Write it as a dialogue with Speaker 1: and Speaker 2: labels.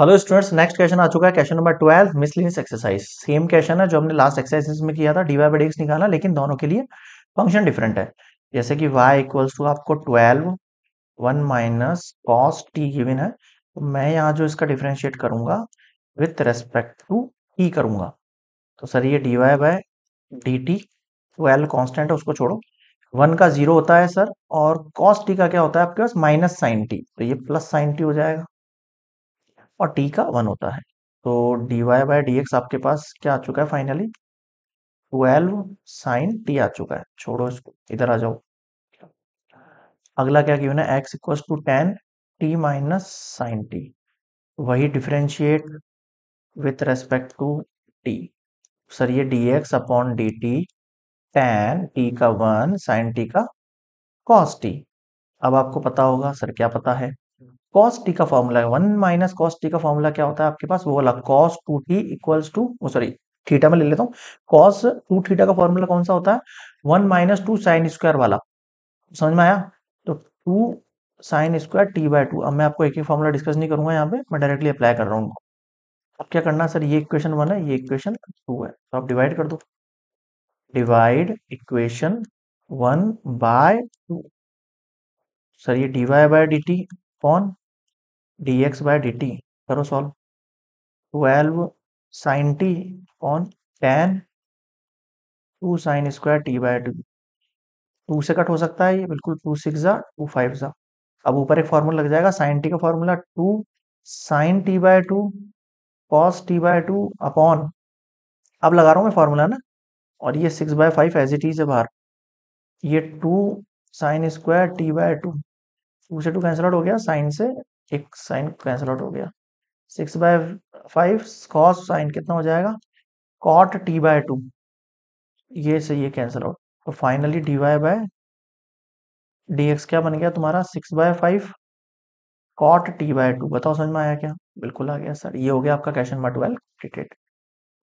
Speaker 1: hello students next question आ चुका है question number twelve miscellaneous exercise same question है जो हमने लास्ट एक्सरसाइज में किया था डीवाई बाई एक्स निकाला लेकिन दोनों के लिए फंक्शन डिफरेंट है जैसे कि y इक्वल्स टू आपको twelve one minus cos T given है तो मैं यहाँ जो इसका डिफ्रेंशिएट करूंगा विथ रेस्पेक्ट टू टी करूंगा तो सर ये D Y by D T twelve constant है उसको छोड़ो वन का जीरो होता है सर और कॉस टी का क्या होता है आपके पास माइनस साइन टी तो ये प्लस साइन टी हो जाएगा और टी का वन होता है तो D Y by D X आपके पास क्या आ चुका है फाइनली ट्वेल्व साइन टी आ चुका है छोड़ो इसको इधर आ जाओ अगला क्या क्यों एक्स इक्व to ten T minus sine T वही differentiate with respect to T sir ये D X upon D T ten T का वन साइन टी का कॉस टी अब आपको पता होगा सर क्या पता है कॉस्ट टी का फॉर्मूला है वन माइनस कॉस्ट टी का फॉर्मूला क्या होता है आपके पास वो वाला cos two T equals to sorry theta में ले लेता हूँ कॉस टू थीटा का फॉर्मूला कौन सा होता है one minus two sine square वाला समझ में आया तो two sine square T by two अब मैं आपको एक ही फॉर्मूला डिस्कस नहीं करूंगा यहाँ पे मैं डायरेक्टली अप्लाई कर रहा हूँ अब क्या करना सर ये इक्वेशन वन है ये इक्वेशन टू है तो आप डिवाइड कर दो divide equation one by two sir ये D Y by D T कौन D X by D T करो solve twelve sine T on ten two sine square T by two two से cut हो सकता है ये बिल्कुल टू सिक्स जा टू फाइव जा अब ऊपर एक फॉर्मूला लग जाएगा साइन टी का formula two sine T by two cos T by two upon अब लगा रहा हूँ मैं फॉर्मूला ना और ये six by five as it is है बाहर ये two sine square T by two two से टू कैंसल आउट हो गया साइन से एक साइन कैंसिल आउट हो गया six by five cos sine कितना हो जाएगा कॉट टी बाय टू ये से ये कैंसिल आउट तो finally D Y by D X क्या बन गया तुम्हारा six by five cot T by two बताओ समझ में आया क्या बिल्कुल आ गया सर ये हो गया आपका क्वेश्चन नंबर ट्वेल्व क्रिकेट